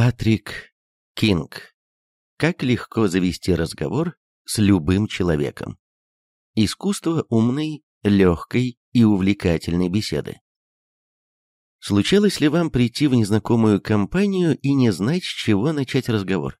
Патрик Кинг. Как легко завести разговор с любым человеком. Искусство умной, легкой и увлекательной беседы. Случалось ли вам прийти в незнакомую компанию и не знать, с чего начать разговор?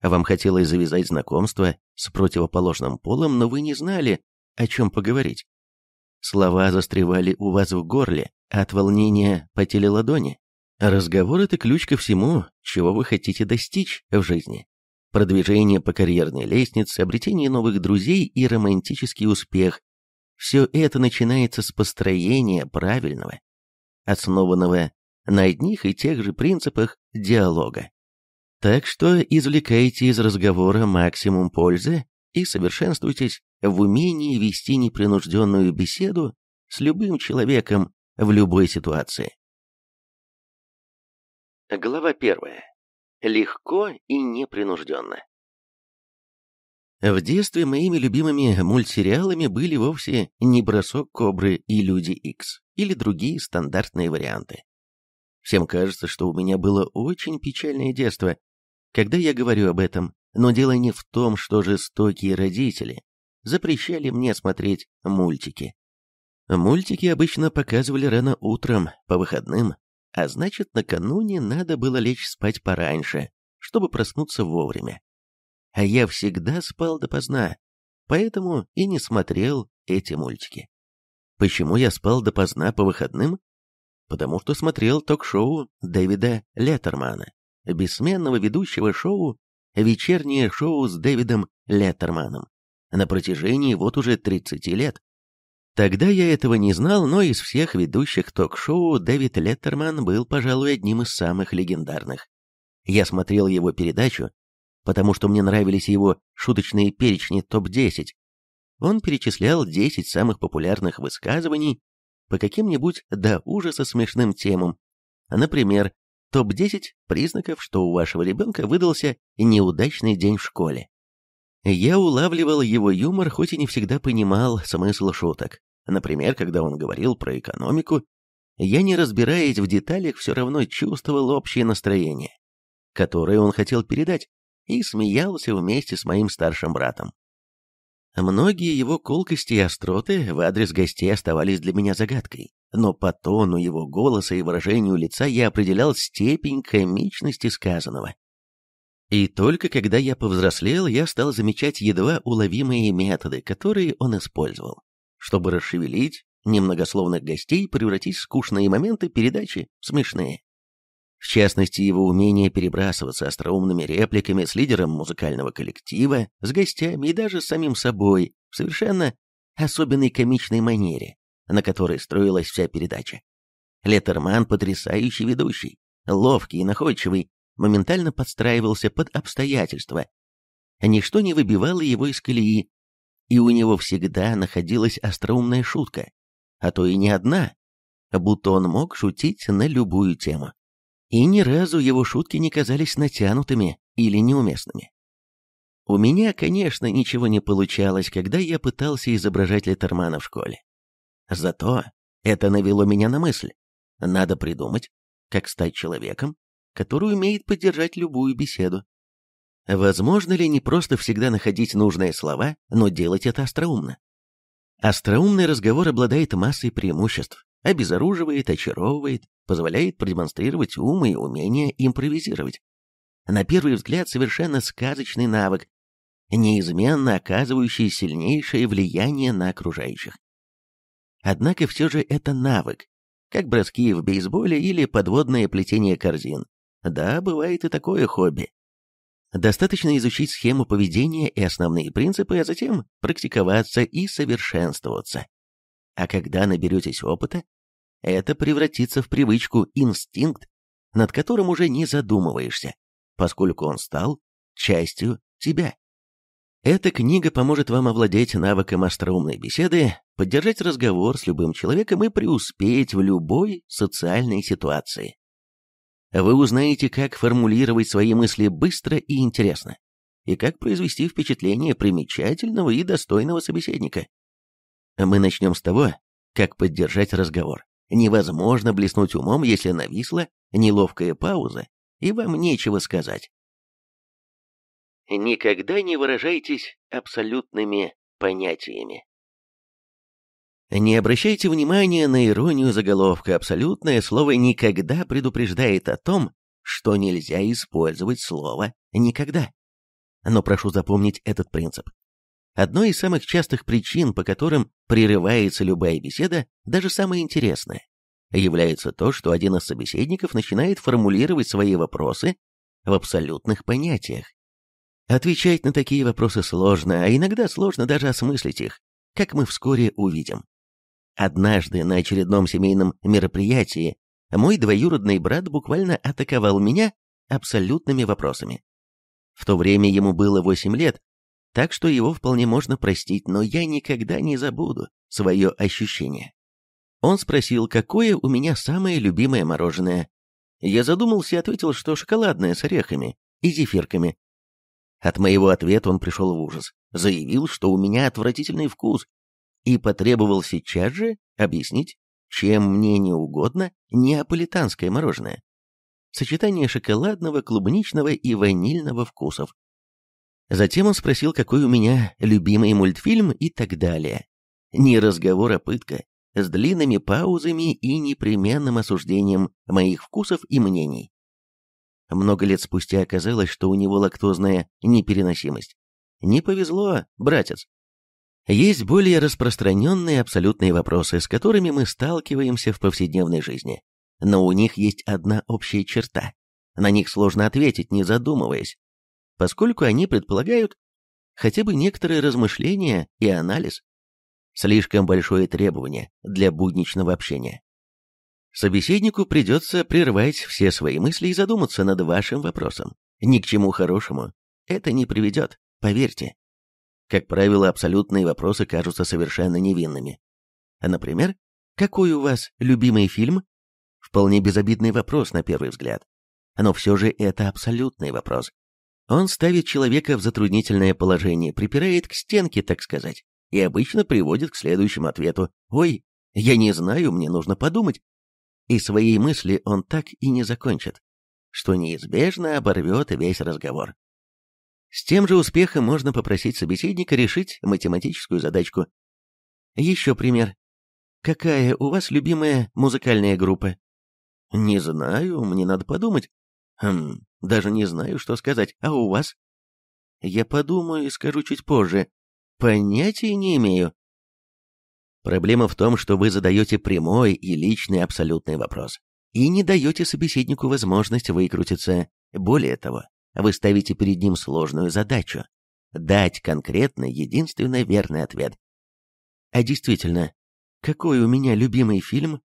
А вам хотелось завязать знакомство с противоположным полом, но вы не знали, о чем поговорить. Слова застревали у вас в горле, от волнения потели ладони. Разговор — это ключ ко всему, чего вы хотите достичь в жизни. Продвижение по карьерной лестнице, обретение новых друзей и романтический успех — все это начинается с построения правильного, основанного на одних и тех же принципах диалога. Так что извлекайте из разговора максимум пользы и совершенствуйтесь в умении вести непринужденную беседу с любым человеком в любой ситуации. Глава первая. Легко и непринужденно. В детстве моими любимыми мультсериалами были вовсе не «Бросок кобры» и «Люди Икс» или другие стандартные варианты. Всем кажется, что у меня было очень печальное детство, когда я говорю об этом, но дело не в том, что жестокие родители запрещали мне смотреть мультики. Мультики обычно показывали рано утром, по выходным, а значит, накануне надо было лечь спать пораньше, чтобы проснуться вовремя. А я всегда спал допоздна, поэтому и не смотрел эти мультики. Почему я спал допоздна по выходным? Потому что смотрел ток-шоу Дэвида Леттермана, бессменного ведущего шоу «Вечернее шоу с Дэвидом Леттерманом» на протяжении вот уже 30 лет. Тогда я этого не знал, но из всех ведущих ток-шоу Дэвид Леттерман был, пожалуй, одним из самых легендарных. Я смотрел его передачу, потому что мне нравились его шуточные перечни топ-10. Он перечислял 10 самых популярных высказываний по каким-нибудь до ужаса смешным темам. Например, топ-10 признаков, что у вашего ребенка выдался неудачный день в школе. Я улавливал его юмор, хоть и не всегда понимал смысл шуток. Например, когда он говорил про экономику, я, не разбираясь в деталях, все равно чувствовал общее настроение, которое он хотел передать, и смеялся вместе с моим старшим братом. Многие его колкости и остроты в адрес гостей оставались для меня загадкой, но по тону его голоса и выражению лица я определял степень комичности сказанного. И только когда я повзрослел, я стал замечать едва уловимые методы, которые он использовал, чтобы расшевелить немногословных гостей, превратить скучные моменты передачи в смешные. В частности, его умение перебрасываться остроумными репликами с лидером музыкального коллектива, с гостями и даже с самим собой в совершенно особенной комичной манере, на которой строилась вся передача. Леттерман потрясающий ведущий, ловкий и находчивый, моментально подстраивался под обстоятельства. Ничто не выбивало его из колеи, и у него всегда находилась остроумная шутка, а то и не одна, будто он мог шутить на любую тему. И ни разу его шутки не казались натянутыми или неуместными. У меня, конечно, ничего не получалось, когда я пытался изображать Летермана в школе. Зато это навело меня на мысль. Надо придумать, как стать человеком, который умеет поддержать любую беседу. Возможно ли не просто всегда находить нужные слова, но делать это остроумно? Остроумный разговор обладает массой преимуществ, обезоруживает, очаровывает, позволяет продемонстрировать ум и умение импровизировать. На первый взгляд совершенно сказочный навык, неизменно оказывающий сильнейшее влияние на окружающих. Однако все же это навык, как броски в бейсболе или подводное плетение корзин, да, бывает и такое хобби. Достаточно изучить схему поведения и основные принципы, а затем практиковаться и совершенствоваться. А когда наберетесь опыта, это превратится в привычку, инстинкт, над которым уже не задумываешься, поскольку он стал частью тебя. Эта книга поможет вам овладеть навыком остроумной беседы, поддержать разговор с любым человеком и преуспеть в любой социальной ситуации. Вы узнаете, как формулировать свои мысли быстро и интересно, и как произвести впечатление примечательного и достойного собеседника. Мы начнем с того, как поддержать разговор. Невозможно блеснуть умом, если нависла неловкая пауза, и вам нечего сказать. Никогда не выражайтесь абсолютными понятиями. Не обращайте внимания на иронию заголовка, абсолютное слово «никогда» предупреждает о том, что нельзя использовать слово «никогда». Но прошу запомнить этот принцип. Одной из самых частых причин, по которым прерывается любая беседа, даже самая интересная, является то, что один из собеседников начинает формулировать свои вопросы в абсолютных понятиях. Отвечать на такие вопросы сложно, а иногда сложно даже осмыслить их, как мы вскоре увидим. Однажды на очередном семейном мероприятии мой двоюродный брат буквально атаковал меня абсолютными вопросами. В то время ему было 8 лет, так что его вполне можно простить, но я никогда не забуду свое ощущение. Он спросил, какое у меня самое любимое мороженое. Я задумался и ответил, что шоколадное с орехами и зефирками. От моего ответа он пришел в ужас. Заявил, что у меня отвратительный вкус, и потребовал сейчас же объяснить, чем мне не угодно неаполитанское мороженое. Сочетание шоколадного, клубничного и ванильного вкусов. Затем он спросил, какой у меня любимый мультфильм и так далее. Не разговор, а пытка, с длинными паузами и непременным осуждением моих вкусов и мнений. Много лет спустя оказалось, что у него лактозная непереносимость. Не повезло, братец, есть более распространенные абсолютные вопросы, с которыми мы сталкиваемся в повседневной жизни. Но у них есть одна общая черта. На них сложно ответить, не задумываясь, поскольку они предполагают хотя бы некоторые размышления и анализ. Слишком большое требование для будничного общения. Собеседнику придется прервать все свои мысли и задуматься над вашим вопросом. Ни к чему хорошему это не приведет, поверьте. Как правило, абсолютные вопросы кажутся совершенно невинными. А, например, «Какой у вас любимый фильм?» Вполне безобидный вопрос на первый взгляд. Но все же это абсолютный вопрос. Он ставит человека в затруднительное положение, припирает к стенке, так сказать, и обычно приводит к следующему ответу «Ой, я не знаю, мне нужно подумать». И своей мысли он так и не закончит, что неизбежно оборвет весь разговор. С тем же успехом можно попросить собеседника решить математическую задачку. Еще пример. Какая у вас любимая музыкальная группа? Не знаю, мне надо подумать. Хм, даже не знаю, что сказать. А у вас? Я подумаю и скажу чуть позже. Понятия не имею. Проблема в том, что вы задаете прямой и личный абсолютный вопрос и не даете собеседнику возможность выкрутиться. Более того, вы ставите перед ним сложную задачу – дать конкретно единственно верный ответ. А действительно, какой у меня любимый фильм?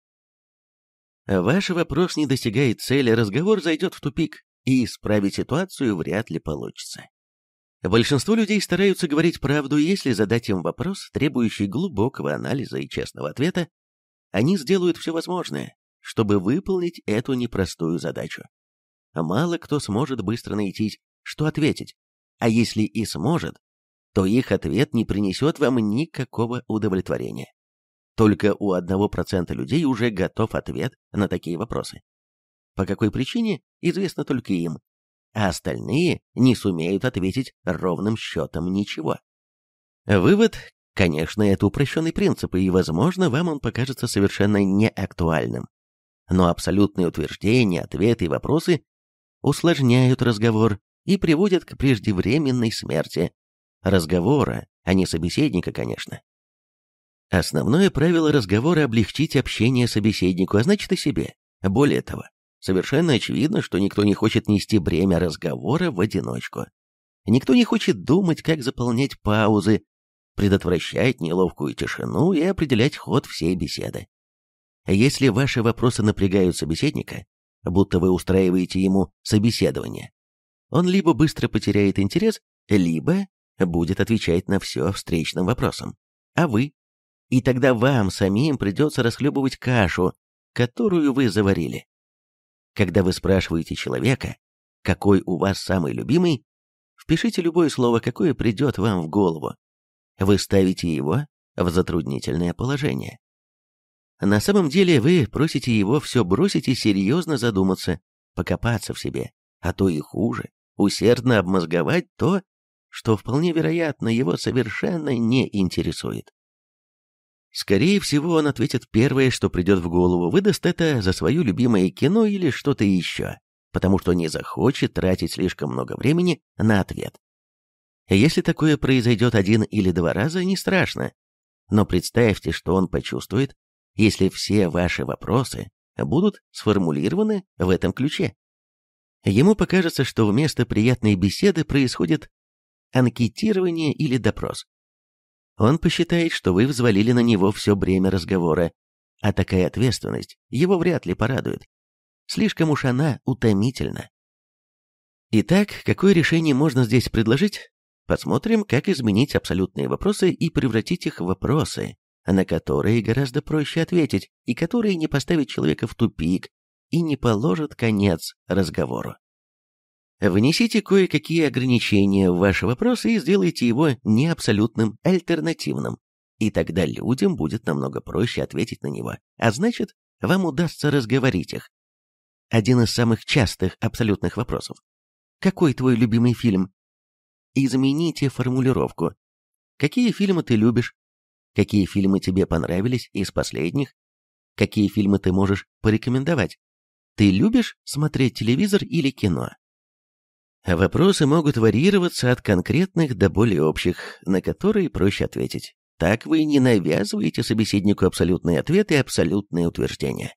Ваш вопрос не достигает цели, разговор зайдет в тупик, и исправить ситуацию вряд ли получится. Большинство людей стараются говорить правду, если задать им вопрос, требующий глубокого анализа и честного ответа, они сделают все возможное, чтобы выполнить эту непростую задачу. А мало кто сможет быстро найти, что ответить. А если и сможет, то их ответ не принесет вам никакого удовлетворения. Только у 1% людей уже готов ответ на такие вопросы. По какой причине, известно только им, а остальные не сумеют ответить ровным счетом ничего. Вывод, конечно, это упрощенный принцип, и, возможно, вам он покажется совершенно неактуальным. Но абсолютные утверждения, ответы и вопросы усложняют разговор и приводят к преждевременной смерти. Разговора, а не собеседника, конечно. Основное правило разговора – облегчить общение собеседнику, а значит и себе. Более того, совершенно очевидно, что никто не хочет нести бремя разговора в одиночку. Никто не хочет думать, как заполнять паузы, предотвращать неловкую тишину и определять ход всей беседы. Если ваши вопросы напрягают собеседника, будто вы устраиваете ему собеседование. Он либо быстро потеряет интерес, либо будет отвечать на все встречным вопросом. А вы? И тогда вам самим придется расхлебывать кашу, которую вы заварили. Когда вы спрашиваете человека, какой у вас самый любимый, впишите любое слово, какое придет вам в голову. Вы ставите его в затруднительное положение. На самом деле вы просите его все бросить и серьезно задуматься, покопаться в себе, а то и хуже, усердно обмозговать то, что вполне вероятно его совершенно не интересует. Скорее всего, он ответит первое, что придет в голову, выдаст это за свое любимое кино или что-то еще, потому что не захочет тратить слишком много времени на ответ. Если такое произойдет один или два раза, не страшно. Но представьте, что он почувствует, если все ваши вопросы будут сформулированы в этом ключе. Ему покажется, что вместо приятной беседы происходит анкетирование или допрос. Он посчитает, что вы взвалили на него все бремя разговора, а такая ответственность его вряд ли порадует. Слишком уж она утомительна. Итак, какое решение можно здесь предложить? Посмотрим, как изменить абсолютные вопросы и превратить их в вопросы, а на которые гораздо проще ответить и которые не поставят человека в тупик и не положат конец разговору. Внесите кое-какие ограничения в ваш вопрос и сделайте его не абсолютным, альтернативным. И тогда людям будет намного проще ответить на него, а значит, вам удастся разговорить их. Один из самых частых абсолютных вопросов. Какой твой любимый фильм? Измените формулировку. Какие фильмы ты любишь? какие фильмы тебе понравились из последних, какие фильмы ты можешь порекомендовать. Ты любишь смотреть телевизор или кино? Вопросы могут варьироваться от конкретных до более общих, на которые проще ответить. Так вы не навязываете собеседнику абсолютные ответы и абсолютные утверждения.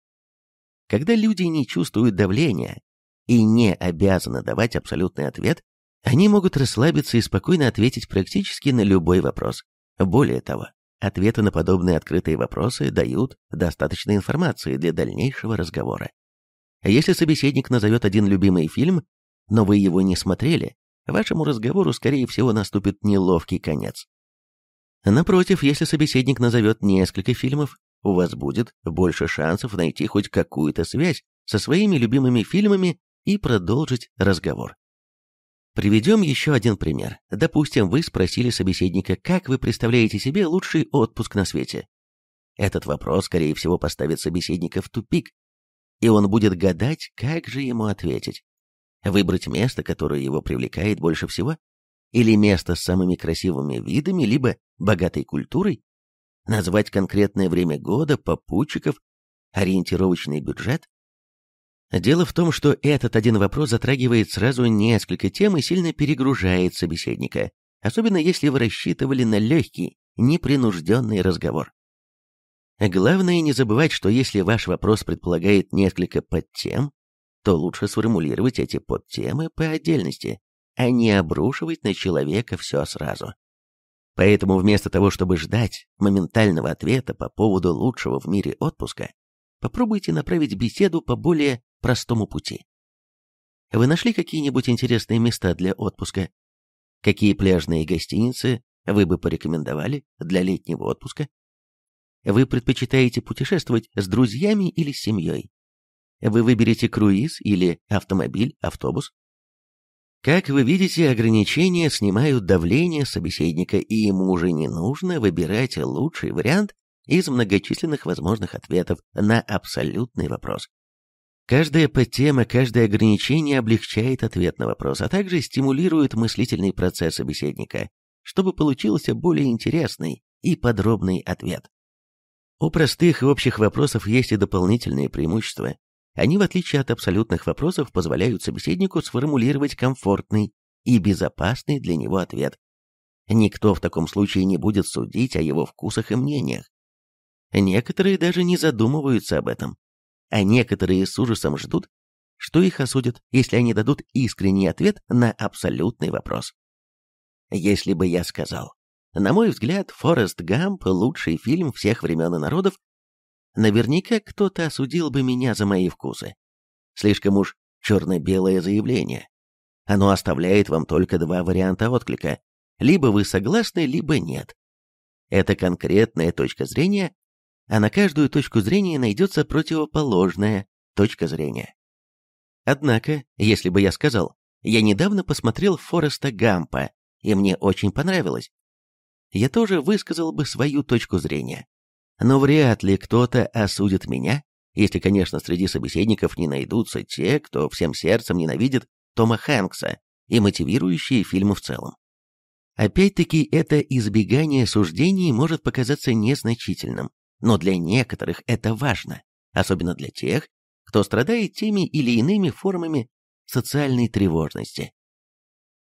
Когда люди не чувствуют давления и не обязаны давать абсолютный ответ, они могут расслабиться и спокойно ответить практически на любой вопрос. Более того, Ответы на подобные открытые вопросы дают достаточной информации для дальнейшего разговора. Если собеседник назовет один любимый фильм, но вы его не смотрели, вашему разговору, скорее всего, наступит неловкий конец. Напротив, если собеседник назовет несколько фильмов, у вас будет больше шансов найти хоть какую-то связь со своими любимыми фильмами и продолжить разговор. Приведем еще один пример. Допустим, вы спросили собеседника, как вы представляете себе лучший отпуск на свете. Этот вопрос, скорее всего, поставит собеседника в тупик, и он будет гадать, как же ему ответить. Выбрать место, которое его привлекает больше всего, или место с самыми красивыми видами, либо богатой культурой, назвать конкретное время года, попутчиков, ориентировочный бюджет, Дело в том, что этот один вопрос затрагивает сразу несколько тем и сильно перегружает собеседника, особенно если вы рассчитывали на легкий, непринужденный разговор. Главное не забывать, что если ваш вопрос предполагает несколько подтем, то лучше сформулировать эти подтемы по отдельности, а не обрушивать на человека все сразу. Поэтому вместо того, чтобы ждать моментального ответа по поводу лучшего в мире отпуска, попробуйте направить беседу по более простому пути. Вы нашли какие-нибудь интересные места для отпуска? Какие пляжные гостиницы вы бы порекомендовали для летнего отпуска? Вы предпочитаете путешествовать с друзьями или с семьей? Вы выберете круиз или автомобиль, автобус? Как вы видите, ограничения снимают давление собеседника, и ему уже не нужно выбирать лучший вариант из многочисленных возможных ответов на абсолютный вопрос. Каждая подтема, каждое ограничение облегчает ответ на вопрос, а также стимулирует мыслительный процесс собеседника, чтобы получился более интересный и подробный ответ. У простых и общих вопросов есть и дополнительные преимущества. Они, в отличие от абсолютных вопросов, позволяют собеседнику сформулировать комфортный и безопасный для него ответ. Никто в таком случае не будет судить о его вкусах и мнениях. Некоторые даже не задумываются об этом, а некоторые с ужасом ждут, что их осудят, если они дадут искренний ответ на абсолютный вопрос. Если бы я сказал, на мой взгляд, «Форест Гамп» — лучший фильм всех времен и народов, наверняка кто-то осудил бы меня за мои вкусы. Слишком уж черно-белое заявление. Оно оставляет вам только два варианта отклика. Либо вы согласны, либо нет. Это конкретная точка зрения, а на каждую точку зрения найдется противоположная точка зрения. Однако, если бы я сказал, я недавно посмотрел Фореста Гампа, и мне очень понравилось, я тоже высказал бы свою точку зрения. Но вряд ли кто-то осудит меня, если, конечно, среди собеседников не найдутся те, кто всем сердцем ненавидит Тома Хэнкса и мотивирующие фильмы в целом. Опять-таки, это избегание суждений может показаться незначительным, но для некоторых это важно, особенно для тех, кто страдает теми или иными формами социальной тревожности.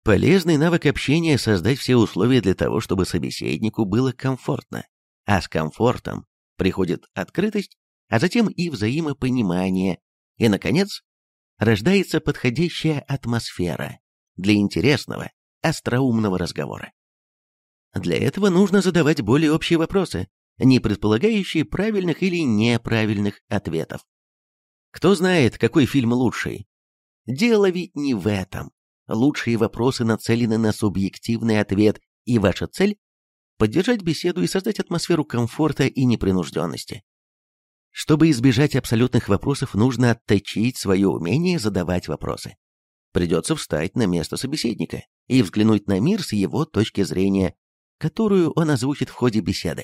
Полезный навык общения – создать все условия для того, чтобы собеседнику было комфортно. А с комфортом приходит открытость, а затем и взаимопонимание. И, наконец, рождается подходящая атмосфера для интересного, остроумного разговора. Для этого нужно задавать более общие вопросы, не предполагающие правильных или неправильных ответов. Кто знает, какой фильм лучший? Дело ведь не в этом. Лучшие вопросы нацелены на субъективный ответ, и ваша цель – поддержать беседу и создать атмосферу комфорта и непринужденности. Чтобы избежать абсолютных вопросов, нужно отточить свое умение задавать вопросы. Придется встать на место собеседника и взглянуть на мир с его точки зрения, которую он озвучит в ходе беседы.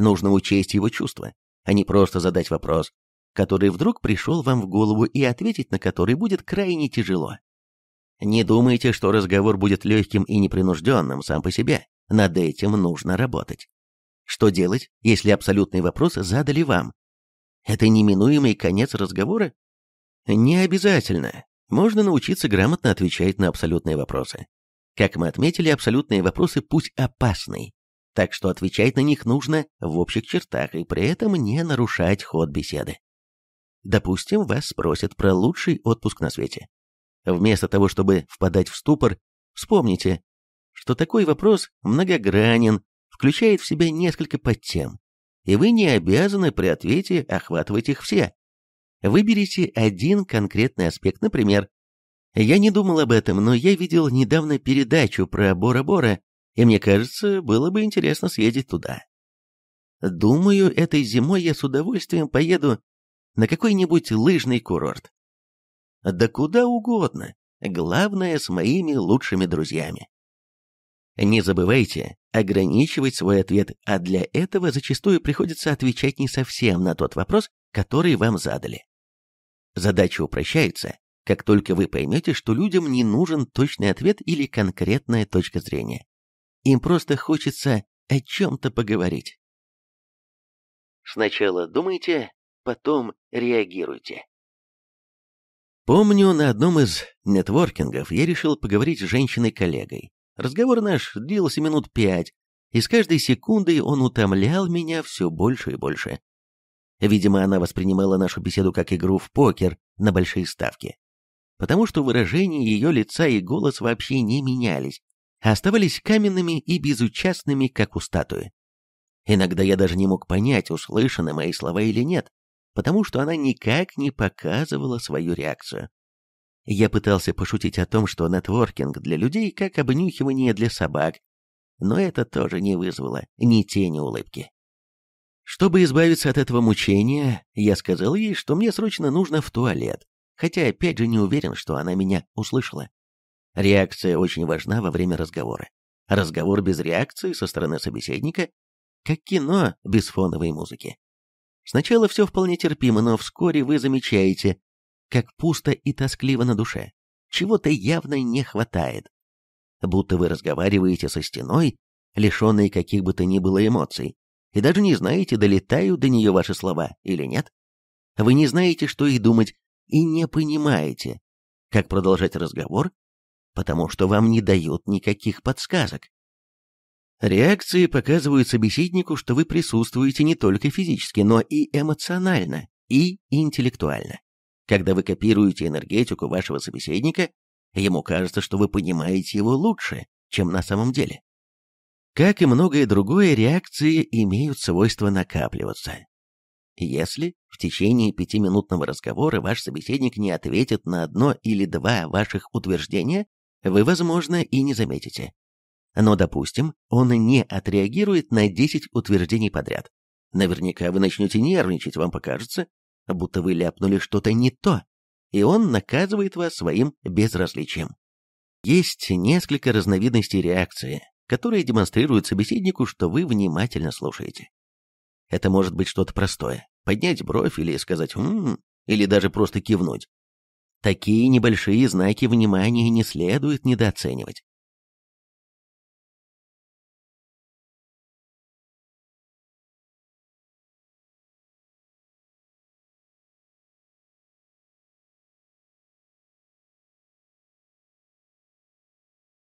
Нужно учесть его чувства, а не просто задать вопрос, который вдруг пришел вам в голову и ответить на который будет крайне тяжело. Не думайте, что разговор будет легким и непринужденным сам по себе. Над этим нужно работать. Что делать, если абсолютный вопрос задали вам? Это неминуемый конец разговора? Не обязательно. Можно научиться грамотно отвечать на абсолютные вопросы. Как мы отметили, абсолютные вопросы путь опасный, так что отвечать на них нужно в общих чертах и при этом не нарушать ход беседы. Допустим, вас спросят про лучший отпуск на свете. Вместо того, чтобы впадать в ступор, вспомните, что такой вопрос многогранен, включает в себя несколько подтем, и вы не обязаны при ответе охватывать их все. Выберите один конкретный аспект, например. Я не думал об этом, но я видел недавно передачу про Бора-Бора и мне кажется, было бы интересно съездить туда. Думаю, этой зимой я с удовольствием поеду на какой-нибудь лыжный курорт. Да куда угодно, главное с моими лучшими друзьями. Не забывайте ограничивать свой ответ, а для этого зачастую приходится отвечать не совсем на тот вопрос, который вам задали. Задача упрощается, как только вы поймете, что людям не нужен точный ответ или конкретная точка зрения. Им просто хочется о чем-то поговорить. Сначала думайте, потом реагируйте. Помню, на одном из нетворкингов я решил поговорить с женщиной-коллегой. Разговор наш длился минут пять, и с каждой секундой он утомлял меня все больше и больше. Видимо, она воспринимала нашу беседу как игру в покер на большие ставки, потому что выражение ее лица и голос вообще не менялись, оставались каменными и безучастными, как у статуи. Иногда я даже не мог понять, услышаны мои слова или нет, потому что она никак не показывала свою реакцию. Я пытался пошутить о том, что нетворкинг для людей как обнюхивание для собак, но это тоже не вызвало ни тени улыбки. Чтобы избавиться от этого мучения, я сказал ей, что мне срочно нужно в туалет, хотя опять же не уверен, что она меня услышала. Реакция очень важна во время разговора. Разговор без реакции со стороны собеседника, как кино без фоновой музыки. Сначала все вполне терпимо, но вскоре вы замечаете, как пусто и тоскливо на душе. Чего-то явно не хватает. Будто вы разговариваете со стеной, лишенной каких бы то ни было эмоций, и даже не знаете, долетают до нее ваши слова или нет. Вы не знаете, что и думать, и не понимаете, как продолжать разговор потому что вам не дают никаких подсказок. Реакции показывают собеседнику, что вы присутствуете не только физически, но и эмоционально, и интеллектуально. Когда вы копируете энергетику вашего собеседника, ему кажется, что вы понимаете его лучше, чем на самом деле. Как и многое другое, реакции имеют свойство накапливаться. Если в течение пятиминутного разговора ваш собеседник не ответит на одно или два ваших утверждения, вы, возможно, и не заметите. Но, допустим, он не отреагирует на 10 утверждений подряд. Наверняка вы начнете нервничать, вам покажется, будто вы ляпнули что-то не то, и он наказывает вас своим безразличием. Есть несколько разновидностей реакции, которые демонстрируют собеседнику, что вы внимательно слушаете. Это может быть что-то простое, поднять бровь или сказать «ммм», или даже просто кивнуть. Такие небольшие знаки внимания не следует недооценивать.